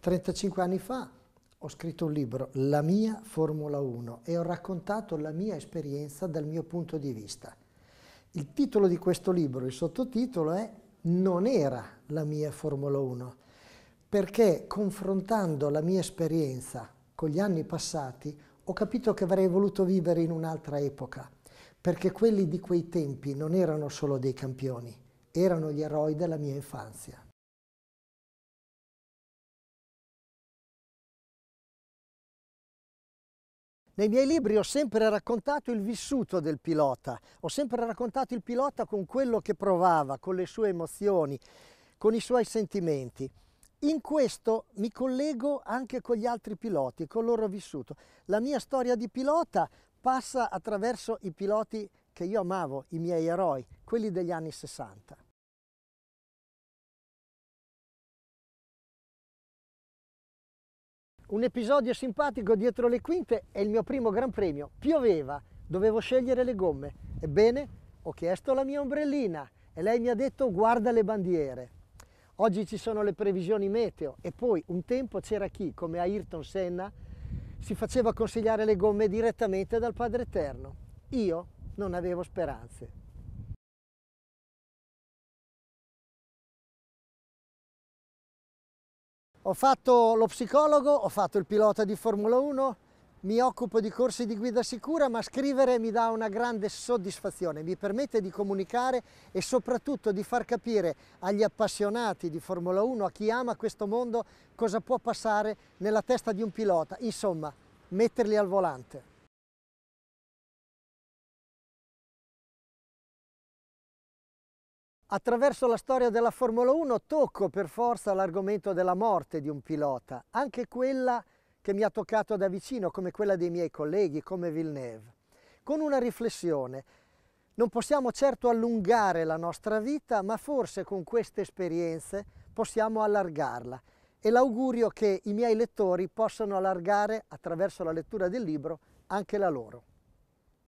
35 anni fa ho scritto un libro, La mia Formula 1, e ho raccontato la mia esperienza dal mio punto di vista. Il titolo di questo libro, il sottotitolo è Non era la mia Formula 1, perché confrontando la mia esperienza con gli anni passati ho capito che avrei voluto vivere in un'altra epoca, perché quelli di quei tempi non erano solo dei campioni, erano gli eroi della mia infanzia. Nei miei libri ho sempre raccontato il vissuto del pilota, ho sempre raccontato il pilota con quello che provava, con le sue emozioni, con i suoi sentimenti. In questo mi collego anche con gli altri piloti, con il loro vissuto. La mia storia di pilota passa attraverso i piloti che io amavo, i miei eroi, quelli degli anni 60. Un episodio simpatico dietro le quinte è il mio primo Gran Premio. Pioveva, dovevo scegliere le gomme. Ebbene, ho chiesto la mia ombrellina e lei mi ha detto guarda le bandiere. Oggi ci sono le previsioni meteo e poi un tempo c'era chi, come Ayrton Senna, si faceva consigliare le gomme direttamente dal Padre Eterno. Io non avevo speranze. Ho fatto lo psicologo, ho fatto il pilota di Formula 1, mi occupo di corsi di guida sicura, ma scrivere mi dà una grande soddisfazione, mi permette di comunicare e soprattutto di far capire agli appassionati di Formula 1, a chi ama questo mondo, cosa può passare nella testa di un pilota, insomma, metterli al volante. Attraverso la storia della Formula 1 tocco per forza l'argomento della morte di un pilota, anche quella che mi ha toccato da vicino, come quella dei miei colleghi, come Villeneuve, con una riflessione. Non possiamo certo allungare la nostra vita, ma forse con queste esperienze possiamo allargarla. E l'augurio che i miei lettori possano allargare, attraverso la lettura del libro, anche la loro.